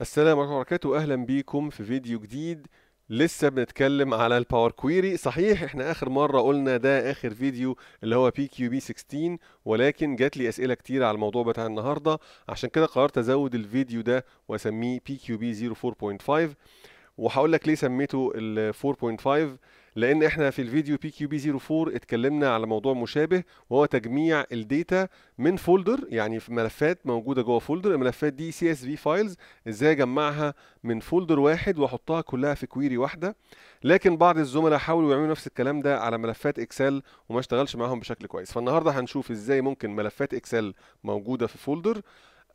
السلام عليكم وبركاته اهلا بيكم في فيديو جديد لسه بنتكلم على الباور كويري صحيح احنا اخر مره قلنا ده اخر فيديو اللي هو بي كيو بي 16 ولكن جات لي اسئله كتير على الموضوع بتاع النهارده عشان كده قررت ازود الفيديو ده واسميه بي كيو بي 04.5 وهقول لك ليه سميته ال 4.5 لان احنا في الفيديو بي كيو بي 04 اتكلمنا على موضوع مشابه وهو تجميع الداتا من فولدر يعني في ملفات موجوده جوه فولدر الملفات دي سي اس في فايلز ازاي اجمعها من فولدر واحد واحطها كلها في كويري واحده لكن بعض الزملاء حاولوا يعملوا نفس الكلام ده على ملفات اكسل وما اشتغلش معاهم بشكل كويس فالنهارده هنشوف ازاي ممكن ملفات اكسل موجوده في فولدر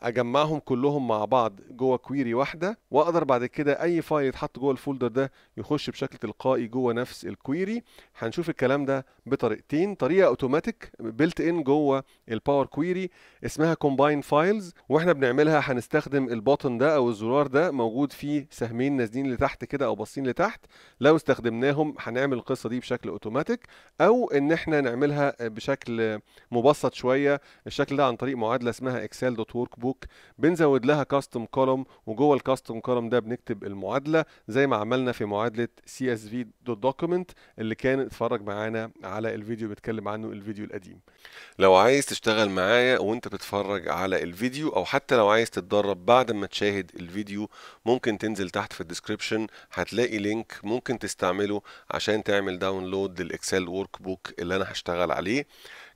اجمعهم كلهم مع بعض جوه كويري واحده واقدر بعد كده اي فايل يتحط جوه الفولدر ده يخش بشكل تلقائي جوه نفس الكويري هنشوف الكلام ده بطريقتين طريقه اوتوماتيك بيلت ان جوه الباور كويري اسمها كومباين فايلز واحنا بنعملها هنستخدم البوتن ده او الزرار ده موجود فيه سهمين نازلين لتحت كده او باصين لتحت لو استخدمناهم هنعمل القصه دي بشكل اوتوماتيك او ان احنا نعملها بشكل مبسط شويه الشكل ده عن طريق معادله اسمها اكسل دوت excel.workbook الفيسبوك بنزود لها كاستم كولوم وجوه الكاستم كولوم ده بنكتب المعادله زي ما عملنا في معادله سي اس في دوت دوكيمنت اللي كان اتفرج معانا على الفيديو بيتكلم عنه الفيديو القديم لو عايز تشتغل معايا وانت بتتفرج على الفيديو او حتى لو عايز تتدرب بعد ما تشاهد الفيديو ممكن تنزل تحت في الديسكريبشن هتلاقي لينك ممكن تستعمله عشان تعمل داونلود للاكسل ورك بوك اللي انا هشتغل عليه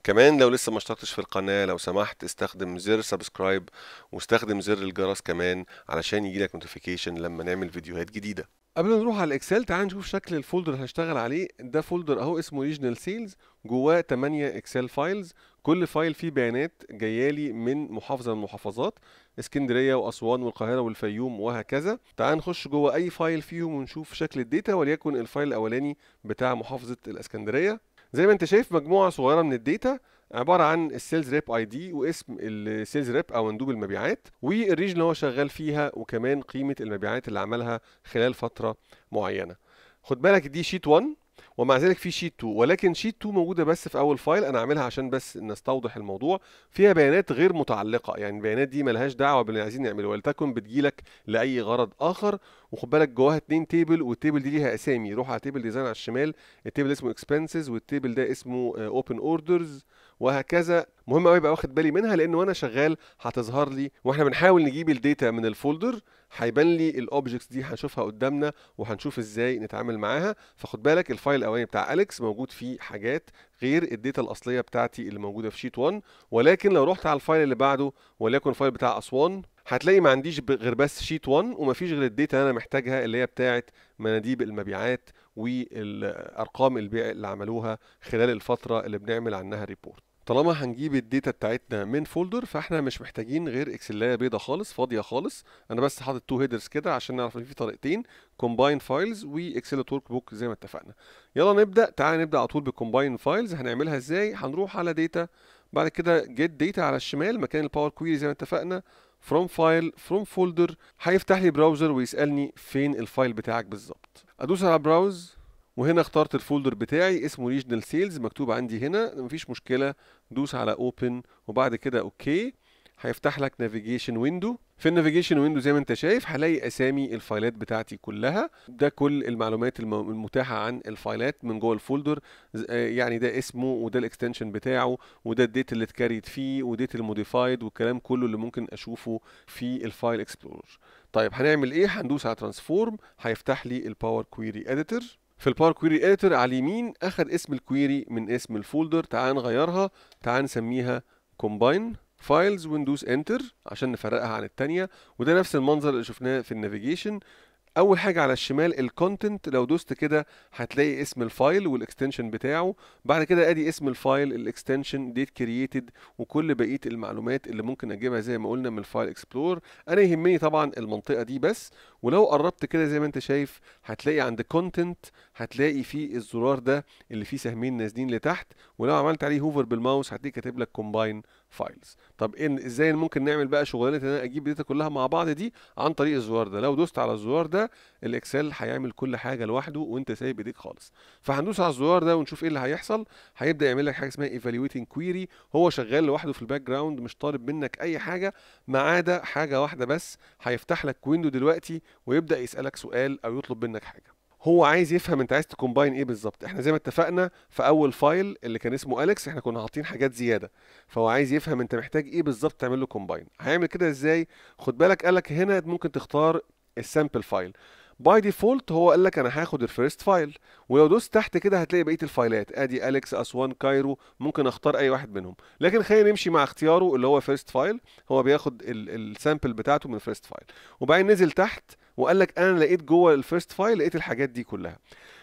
كمان لو لسه ما اشتركتش في القناه لو سمحت استخدم زر سبسكرايب واستخدم زر الجرس كمان علشان يجيلك نوتيفيكيشن لما نعمل فيديوهات جديده قبل ما نروح على الاكسل تعال نشوف شكل الفولدر اللي هشتغل عليه ده فولدر اهو اسمه ريجنال سيلز جواه 8 اكسل فايلز كل فايل فيه بيانات جايالي من محافظه من المحافظات اسكندريه واسوان والقاهره والفيوم وهكذا تعال نخش جوه اي فايل فيهم ونشوف شكل الداتا وليكن الفايل الاولاني بتاع محافظه الاسكندريه زي ما انت شايف مجموعه صغيره من الداتا عباره عن السيلز ريب اي دي واسم السيلز ريب او مندوب المبيعات والريجن اللي هو شغال فيها وكمان قيمه المبيعات اللي عملها خلال فتره معينه خد بالك دي شيت 1 ومع ذلك في شيت 2 ولكن شيت 2 موجوده بس في اول فايل انا عاملها عشان بس نستوضح الموضوع فيها بيانات غير متعلقه يعني البيانات دي ملهاش دعوه باللي عايزين نعمله ولتكن بتجيلك لاي غرض اخر وخد بالك جواها اتنين تيبل والتيبل دي ليها اسامي روح على تيبل ديزاين على الشمال التيبل اسمه اكسبنسز والتيبل ده اسمه اوبن آه, اوردرز وهكذا مهم قوي ابقى واخد بالي منها لان وانا شغال هتظهر لي واحنا بنحاول نجيب الداتا من الفولدر هيبان لي الاوبجكتس دي هنشوفها قدامنا وهنشوف ازاي نتعامل معاها فخد بالك الفايل الاولاني بتاع اليكس موجود فيه حاجات غير الداتا الاصليه بتاعتي اللي موجوده في شيت 1 ولكن لو رحت على الفايل اللي بعده وليكن الفايل بتاع اسوان هتلاقي ما عنديش غير بس شيت 1 ومفيش غير الداتا اللي انا محتاجها اللي هي بتاعه مناديب المبيعات والارقام البيع اللي عملوها خلال الفتره اللي بنعمل عنها ريبورت طالما هنجيب الداتا بتاعتنا من فولدر فاحنا مش محتاجين غير اكسلايه بيضه خالص فاضيه خالص انا بس حاطط تو هيدرز كده عشان نعرف ان في طريقتين كومباين فايلز واكسل ورك بوك زي ما اتفقنا يلا نبدا تعالى نبدا على طول بالكومباين فايلز هنعملها ازاي هنروح على داتا بعد كده جيت داتا على الشمال مكان الباور كويري زي ما اتفقنا فروم فايل فروم فولدر هيفتح لي براوزر ويسالني فين الفايل بتاعك بالظبط ادوس على براوز وهنا اخترت الفولدر بتاعي اسمه ريجنال سيلز مكتوب عندي هنا مفيش مشكله دوس على اوبن وبعد كده اوكي okay. هيفتح لك نافيجيشن ويندو في النافيجيشن ويندو زي ما انت شايف هلاقي اسامي الفايلات بتاعتي كلها ده كل المعلومات المتاحه عن الفايلات من جوه الفولدر آه، يعني ده اسمه وده الاكستنشن بتاعه وده الديت اللي اتكريت فيه وديت الموديفايد والكلام كله اللي ممكن اشوفه في الفايل اكسبلورر طيب هنعمل ايه هندوس على ترانسفورم هيفتح لي الباور كويري اديتور في الباور كويري اديتور على اليمين اخذ اسم الكويري من اسم الفولدر تعال نغيرها تعال نسميها كومباين فايلز وندوس انتر عشان نفرقها عن الثانيه وده نفس المنظر اللي شفناه في النافيجيشن اول حاجه على الشمال الكونتنت لو دوست كده هتلاقي اسم الفايل والاكستنشن بتاعه بعد كده ادي اسم الفايل الاكستنشن ديت كرييتد وكل بقيه المعلومات اللي ممكن اجيبها زي ما قلنا من الفايل اكسبلور انا يهمني طبعا المنطقه دي بس ولو قربت كده زي ما انت شايف هتلاقي عند كونتنت هتلاقي فيه الزرار ده اللي فيه سهمين نازلين لتحت ولو عملت عليه هوفر بالماوس هتلاقيه كاتب لك كومباين فايلز طب ان ازاي ممكن نعمل بقى شغلانه ان انا اجيب الداتا كلها مع بعض دي عن طريق الزوار ده لو دوست على الزوار ده الاكسل هيعمل كل حاجه لوحده وانت سايب ايديك خالص فهندوس على الزوار ده ونشوف ايه اللي هيحصل هيبدا يعمل لك حاجه اسمها ايفالويتنج كويري هو شغال لوحده في الباك جراوند مش طالب منك اي حاجه ما عدا حاجه واحده بس هيفتح لك ويندو دلوقتي ويبدا يسالك سؤال او يطلب منك حاجه هو عايز يفهم انت عايز تكومباين ايه بالظبط احنا زي ما اتفقنا في اول فايل اللي كان اسمه اليكس احنا كنا حاطين حاجات زياده فهو عايز يفهم انت محتاج ايه بالظبط تعمل له كومباين هيعمل كده ازاي خد بالك قالك هنا ممكن تختار السامبل فايل باي ديفولت هو قال لك انا هاخد الفيرست فايل ولو دوست تحت كده هتلاقي بقيه الفايلات ادي اليكس اسوان كايرو ممكن اختار اي واحد منهم لكن خلينا نمشي مع اختياره اللي هو فيرست فايل هو بياخد السامبل بتاعته من الفيرست فايل وبعدين نزل تحت وقال لك انا لقيت جوه الفيرست فايل لقيت الحاجات دي كلها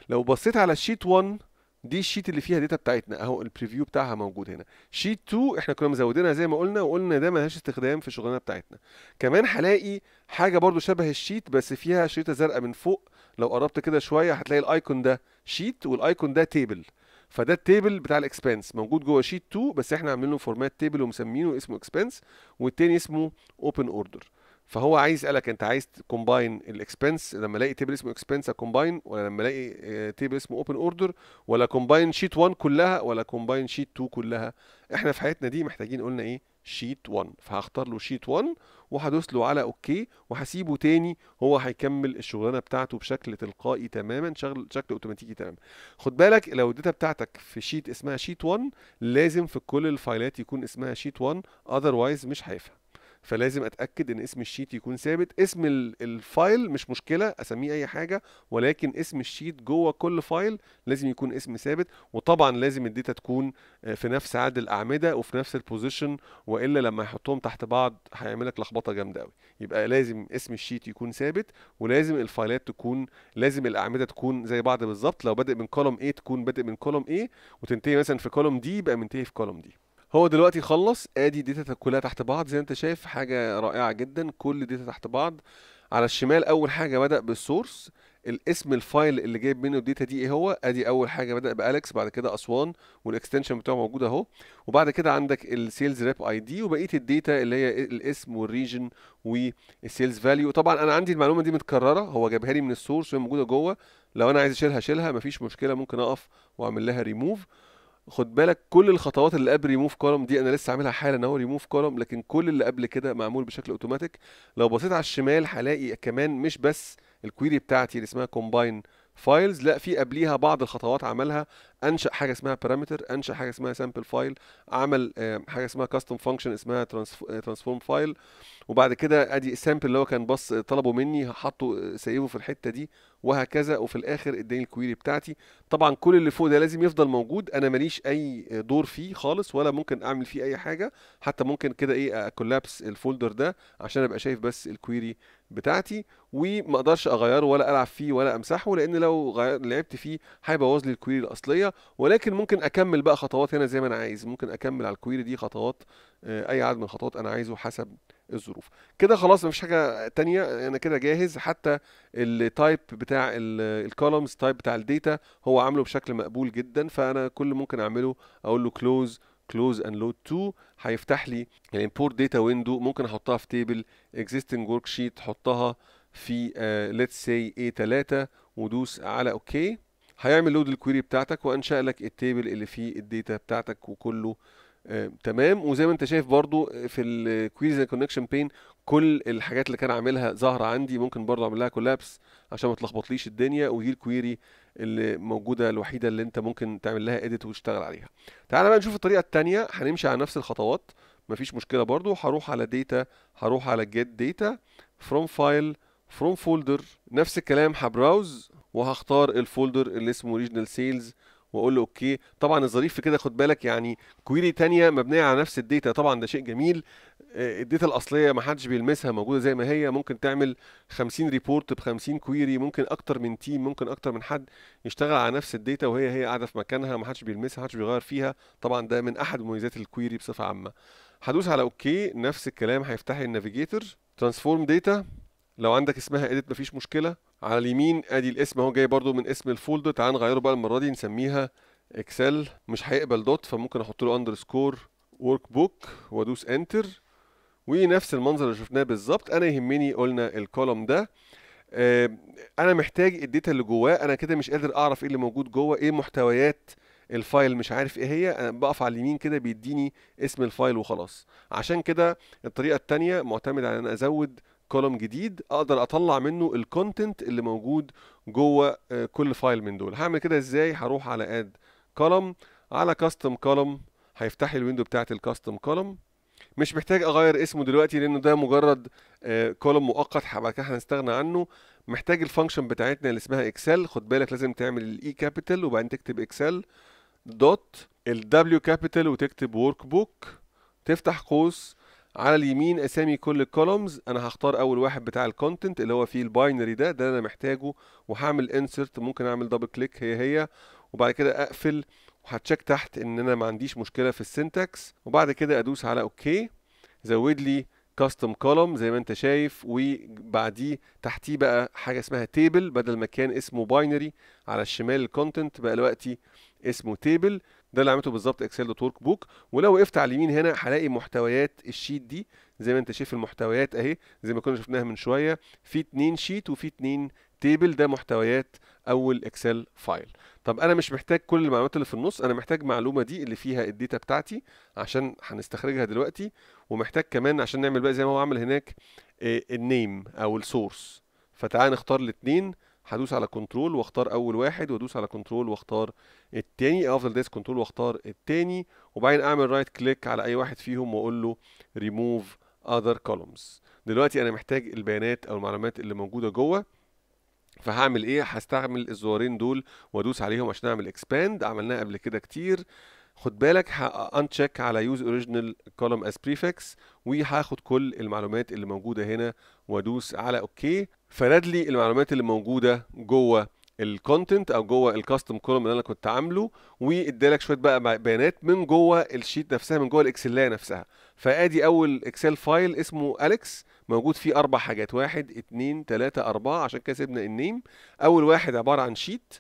لو بصيت على الشيت 1 دي الشيت اللي فيها داتا بتاعتنا اهو البريفيو بتاعها موجود هنا شيت 2 احنا كنا مزودينها زي ما قلنا وقلنا ده ملهاش استخدام في الشغلانه بتاعتنا كمان هلاقي حاجه برضو شبه الشيت بس فيها شريطه زرقاء من فوق لو قربت كده شويه هتلاقي الايكون ده شيت والايكون ده تيبل فده التيبل بتاع الاكسبنس موجود جوه شيت 2 بس احنا عاملين له فورمات تيبل ومسمينه اسمه اكسبنس والتاني اسمه اوبن اوردر فهو عايز قالك انت عايز كومباين الاكسبنس لما الاقي تيبل اسمه اكسبنس اكومباين ولا لما الاقي تيبل آه، اسمه اوبن اوردر ولا كومباين شيت 1 كلها ولا كومباين شيت 2 كلها احنا في حياتنا دي محتاجين قلنا ايه شيت 1 فهختار له شيت 1 وهدوس له على اوكي وهسيبه تاني هو هيكمل الشغلانه بتاعته بشكل تلقائي تماما شغل شكل اوتوماتيكي تماما خد بالك لو الداتا بتاعتك في شيت اسمها شيت 1 لازم في كل الفايلات يكون اسمها شيت 1 اذروايز مش هيفهم فلازم اتاكد ان اسم الشيت يكون ثابت اسم الفايل مش مشكله اسميه اي حاجه ولكن اسم الشيت جوه كل فايل لازم يكون اسم ثابت وطبعا لازم الداتا تكون آه، في نفس عدد الاعمده وفي نفس البوزيشن والا لما يحطهم تحت بعض هيعمل لك لخبطه جامده قوي يبقى لازم اسم الشيت يكون ثابت ولازم الفايلات تكون لازم الاعمده تكون زي بعض بالظبط لو بادئ من كولوم A تكون بادئ من كولوم A وتنتهي مثلا في كولوم D يبقى منتهي في كولوم D هو دلوقتي خلص ادي داتا كلها تحت بعض زي ما انت شايف حاجه رائعه جدا كل داتا تحت بعض على الشمال اول حاجه بدا بالسورس الاسم الفايل اللي جايب منه الداتا دي ايه هو ادي اول حاجه بدا بالكس بعد كده اسوان والاكستنشن بتاعه موجود اهو وبعد كده عندك السيلز ريب اي دي وبقيه الداتا اللي هي الاسم والريجن والسيلز فاليو طبعا انا عندي المعلومه دي متكرره هو جابها لي من السورس وهي موجوده جوه لو انا عايز اشيلها اشيلها مفيش مشكله ممكن اقف واعمل لها ريموف خد بالك كل الخطوات اللي قبل ريموف كولوم دي انا لسه عاملها حالا هو ريموف كولوم لكن كل اللي قبل كده معمول بشكل اوتوماتيك لو بصيت على الشمال هلاقي كمان مش بس الكويري بتاعتي اللي اسمها كومباين فايلز لا في قبليها بعض الخطوات عملها انشا حاجه اسمها بارامتر انشا حاجه اسمها سامبل فايل عمل حاجه اسمها كاستم فانكشن اسمها ترانسفورم آه، فايل وبعد كده ادي السامبل اللي هو كان بص طلبه مني هحطه آه، سايبه في الحته دي وهكذا وفي الاخر اداني الكويري بتاعتي طبعا كل اللي فوق ده لازم يفضل موجود انا ماليش اي دور فيه خالص ولا ممكن اعمل فيه اي حاجه حتى ممكن كده ايه اكولابس الفولدر ده عشان ابقى شايف بس الكويري بتاعتي وما اقدرش اغيره ولا العب فيه ولا امسحه لان لو لعبت فيه هيبوظ لي الكويري الاصليه ولكن ممكن اكمل بقى خطوات هنا زي ما انا عايز ممكن اكمل على الكويري دي خطوات آه، اي عدد من الخطوات انا عايزه حسب الظروف كده خلاص مفيش حاجه تانية انا كده جاهز حتى التايب بتاع الكولومز تايب بتاع الديتا هو عامله بشكل مقبول جدا فانا كل ممكن اعمله اقول له كلوز كلوز اند لود تو هيفتح لي الامبورت داتا ويندو ممكن احطها في تيبل اكزيستنج ورك شيت احطها في ليتس سي اي 3 ودوس على اوكي okay. هيعمل لود الكويري بتاعتك وانشا لك التيبل اللي فيه الداتا بتاعتك وكله آه، تمام وزي ما انت شايف برضو آه، في الكويريز كونكشن بين كل الحاجات اللي كان عاملها ظاهره عندي ممكن برضو اعمل لها كولابس عشان ما تلخبطليش الدنيا ودي الكويري اللي موجوده الوحيده اللي انت ممكن تعمل لها اديت وتشتغل عليها تعال بقى نشوف الطريقه الثانيه هنمشي على نفس الخطوات مفيش مشكله برضو هروح على داتا هروح على جيت داتا فروم فايل فروم فولدر نفس الكلام هبراوز وهختار الفولدر اللي اسمه ريجنال سيلز واقول له اوكي طبعا الظريف في كده خد بالك يعني كويري تانية مبنيه على نفس الداتا طبعا ده شيء جميل آه، الداتا الاصليه ما حدش بيلمسها موجوده زي ما هي ممكن تعمل 50 ريبورت ب 50 كويري ممكن اكتر من تيم ممكن اكتر من حد يشتغل على نفس الداتا وهي هي قاعده في مكانها ما حدش بيلمسها ما حدش بيغير فيها طبعا ده من احد مميزات الكويري بصفه عامه هدوس على اوكي نفس الكلام هيفتح لي النافيجيتور ترانسفورم داتا لو عندك اسمها اديت مفيش مشكله على اليمين ادي الاسم اهو جاي برده من اسم الفولد تعال نغيره بقى المره دي نسميها اكسل مش هيقبل دوت فممكن احط له اندرسكور ورك بوك وادوس انتر ونفس المنظر اللي شفناه بالظبط انا يهمني قلنا الكولوم ده آه، انا محتاج الداتا اللي جواه انا كده مش قادر اعرف ايه اللي موجود جوه ايه محتويات الفايل مش عارف ايه هي انا بقف على اليمين كده بيديني اسم الفايل وخلاص عشان كده الطريقه الثانيه معتمده على ان ازود كولوم جديد اقدر اطلع منه الكونتنت اللي موجود جوه آه، كل فايل من دول هعمل كده ازاي هروح على اد كولوم على كاستم كولوم هيفتح لي الويندو بتاعت الكاستم كولوم مش محتاج اغير اسمه دلوقتي لانه ده مجرد كولوم آه، مؤقت بعد كده هنستغنى عنه محتاج الفانكشن بتاعتنا اللي اسمها اكسل خد بالك لازم تعمل الاي كابيتال e وبعدين تكتب اكسل دوت الدبليو كابيتال وتكتب ورك بوك تفتح قوس على اليمين اسامي كل الكولومز انا هختار اول واحد بتاع الكونتنت اللي هو فيه الباينري ده ده انا محتاجه وهعمل انسرت ممكن اعمل دبل كليك هي هي وبعد كده اقفل وهتشيك تحت ان انا ما عنديش مشكله في السنتكس وبعد كده ادوس على اوكي زود لي كاستم كولوم زي ما انت شايف وبعديه تحتيه بقى حاجه اسمها تيبل بدل ما كان اسمه باينري على الشمال الكونتنت بقى دلوقتي اسمه تيبل ده اللي عملته بالظبط اكسل دوت ورك بوك ولو وقفت على اليمين هنا هلاقي محتويات الشيت دي زي ما انت شايف المحتويات اهي زي ما كنا شفناها من شويه في اتنين شيت وفي اتنين تيبل ده محتويات اول اكسل فايل طب انا مش محتاج كل المعلومات اللي في النص انا محتاج معلومه دي اللي فيها الداتا بتاعتي عشان هنستخرجها دلوقتي ومحتاج كمان عشان نعمل بقى زي ما هو عمل هناك آه، النيم او السورس فتعال نختار الاثنين هدوس على كنترول واختار اول واحد وادوس على كنترول واختار التاني افضل دايس كنترول واختار التاني وبعدين اعمل رايت كليك على اي واحد فيهم واقول له ريموف اذر كولومز دلوقتي انا محتاج البيانات او المعلومات اللي موجوده جوه فهعمل ايه هستعمل الزوارين دول وادوس عليهم عشان اعمل اكسباند عملناها قبل كده كتير خد بالك هانتشيك على يوز اوريجينال كولوم از بريفكس وهاخد كل المعلومات اللي موجوده هنا وادوس على اوكي فراد لي المعلومات اللي موجوده جوه الكونتنت او جوه الكاستم كولوم اللي انا كنت عامله وادالك شويه بقى بيانات من جوه الشيت نفسها من جوه الاكسلايه نفسها فادي اول اكسل فايل اسمه اليكس موجود فيه اربع حاجات واحد اتنين تلاته اربعه عشان كده سيبنا النيم اول واحد عباره عن شيت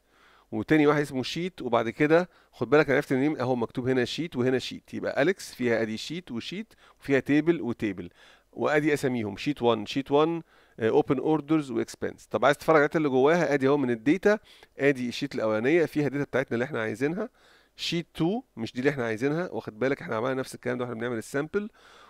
وتاني واحد اسمه شيت وبعد كده خد بالك انا عرفت النيم اهو مكتوب هنا شيت وهنا شيت يبقى اليكس فيها ادي شيت وشيت وفيها تيبل وتيبل وادي اساميهم شيت 1 شيت 1 اوبن اوردرز واكسبنس طب عايز تتفرج على اللي جواها ادي اهو من الداتا ادي الشيت الاولانيه فيها الداتا بتاعتنا اللي احنا عايزينها شيت 2 مش دي اللي احنا عايزينها واخد بالك احنا عملنا نفس الكلام ده واحنا بنعمل السامبل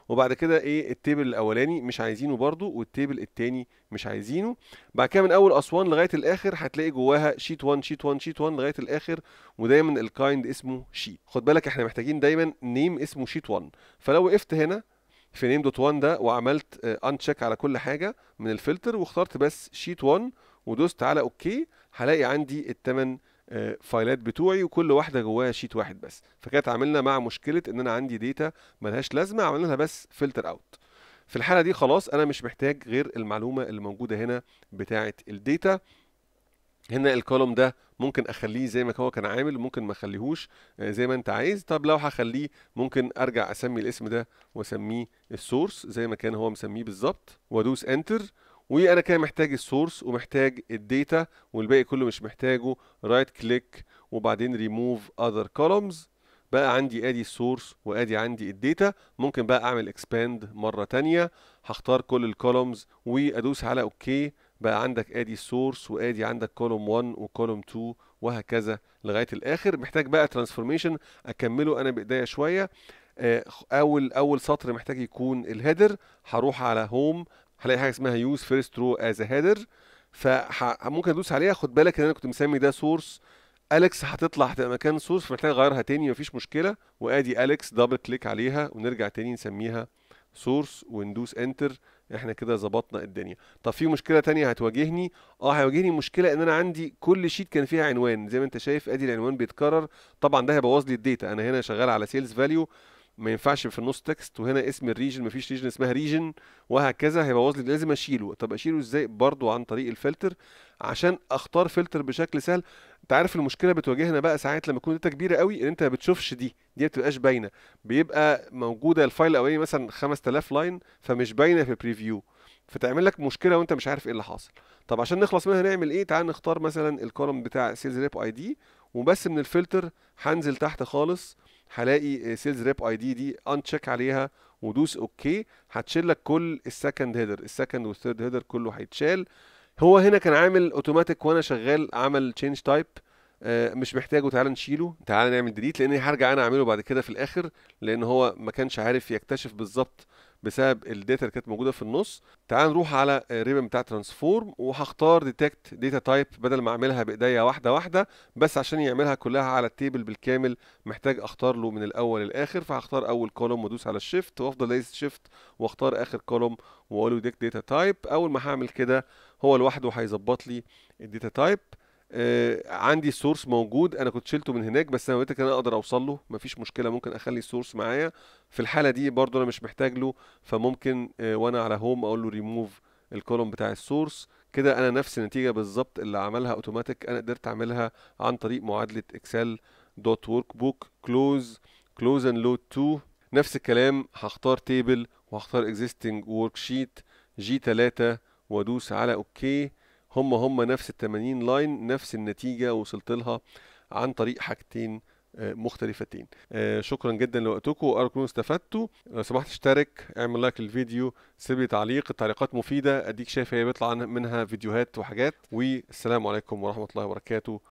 وبعد كده ايه التيبل الاولاني مش عايزينه برده والتيبل الثاني مش عايزينه بعد كده من اول اسوان لغايه الاخر هتلاقي جواها شيت 1 شيت 1 شيت 1 لغايه الاخر ودايما الكايند اسمه شيت خد بالك احنا محتاجين دايما نيم اسمه شيت 1 فلو وقفت هنا في نيم دوت 1 ده وعملت ان آه، تشيك على كل حاجه من الفلتر واخترت بس شيت 1 ودوست على اوكي هلاقي عندي الثمان آه، فايلات بتوعي وكل واحده جواها شيت واحد بس فكانت عاملنا مع مشكله ان انا عندي داتا ملهاش لازمه عملنا لها بس فلتر اوت في الحاله دي خلاص انا مش محتاج غير المعلومه اللي موجوده هنا بتاعه الديتا هنا الكولوم ده ممكن اخليه زي ما هو كان عامل ممكن ما اخليهوش آه، زي ما انت عايز طب لو هخليه ممكن ارجع اسمي الاسم ده واسميه السورس زي ما كان هو مسميه بالظبط وادوس انتر وانا كده محتاج السورس ومحتاج الداتا والباقي كله مش محتاجه رايت right كليك وبعدين ريموف اذر كولومز بقى عندي ادي السورس وادي عندي الداتا ممكن بقى اعمل اكسباند مره تانية هختار كل الكولومز وادوس على اوكي okay. بقى عندك ادي سورس وادي عندك كولوم 1 وكولوم 2 وهكذا لغايه الاخر محتاج بقى ترانسفورميشن اكمله انا بايديا شويه آه، اول اول سطر محتاج يكون الهيدر هروح على هوم هلاقي حاجه اسمها يوز فيرست رو از هيدر فممكن ادوس عليها خد بالك ان انا كنت مسمي ده سورس اليكس هتطلع هتبقى مكان سورس فمحتاج اغيرها تاني مفيش مشكله وادي اليكس دبل كليك عليها ونرجع تاني نسميها سورس وندوس انتر احنا كده ظبطنا الدنيا طب في مشكله تانية هتواجهني اه هيواجهني مشكله ان انا عندي كل شيت كان فيها عنوان زي ما انت شايف ادي العنوان بيتكرر طبعا ده هيبوظ لي الداتا انا هنا شغال على سيلز فاليو ما ينفعش في النص تكست وهنا اسم الريجن مفيش ريجن اسمها ريجن وهكذا هيبوظ لي لازم اشيله طب اشيله ازاي برضو عن طريق الفلتر عشان اختار فلتر بشكل سهل انت عارف المشكله بتواجهنا بقى ساعات لما تكون داتا كبيره قوي ان انت ما بتشوفش دي دي ما بتبقاش باينه بيبقى موجوده الفايل الاولاني مثلا 5000 لاين فمش باينه في بريفيو فتعمل لك مشكله وانت مش عارف ايه اللي حاصل طب عشان نخلص منها نعمل ايه تعال نختار مثلا الكولوم بتاع سيلز ريب اي دي وبس من الفلتر هنزل تحت خالص هلاقي سيلز ريب اي دي دي ان تشيك عليها ودوس اوكي هتشيل لك كل السكند هيدر السكند والثيرد هيدر كله هيتشال هو هنا كان عامل اوتوماتيك وانا شغال عمل تشينج تايب آه، مش محتاجه تعالى نشيله تعالى نعمل ديليت لان هرجع انا اعمله بعد كده في الاخر لان هو ما كانش عارف يكتشف بالظبط بسبب الداتا اللي كانت موجوده في النص تعال نروح على الريبن بتاع ترانسفورم وهختار ديتكت داتا تايب بدل ما اعملها بايديا واحده واحده بس عشان يعملها كلها على التيبل بالكامل محتاج اختار له من الاول للاخر فهختار اول كولوم وادوس على الشيفت وافضل دايس شيفت واختار اخر كولوم واقول له ديتكت داتا تايب اول ما هعمل كده هو لوحده هيظبط لي الداتا تايب آه، عندي السورس موجود انا كنت شلته من هناك بس انا قلت انا اقدر اوصل له مفيش مشكله ممكن اخلي السورس معايا في الحاله دي برضو انا مش محتاج له فممكن آه، وانا على هوم اقول له ريموف الكولوم بتاع السورس كده انا نفس النتيجه بالظبط اللي عملها اوتوماتيك انا قدرت اعملها عن طريق معادله اكسل دوت ورك بوك كلوز كلوز اند لود 2 نفس الكلام هختار تيبل وهختار اكزيستنج ورك شيت جي 3 وادوس على اوكي okay. هم هم نفس ال 80 لاين نفس النتيجه وصلت لها عن طريق حاجتين آه، مختلفتين آه، شكرا جدا لوقتكم وارجو استفدتوا لو سمحت اشترك اعمل لايك للفيديو سيب لي تعليق التعليقات مفيده اديك شايف هي بيطلع منها فيديوهات وحاجات والسلام عليكم ورحمه الله وبركاته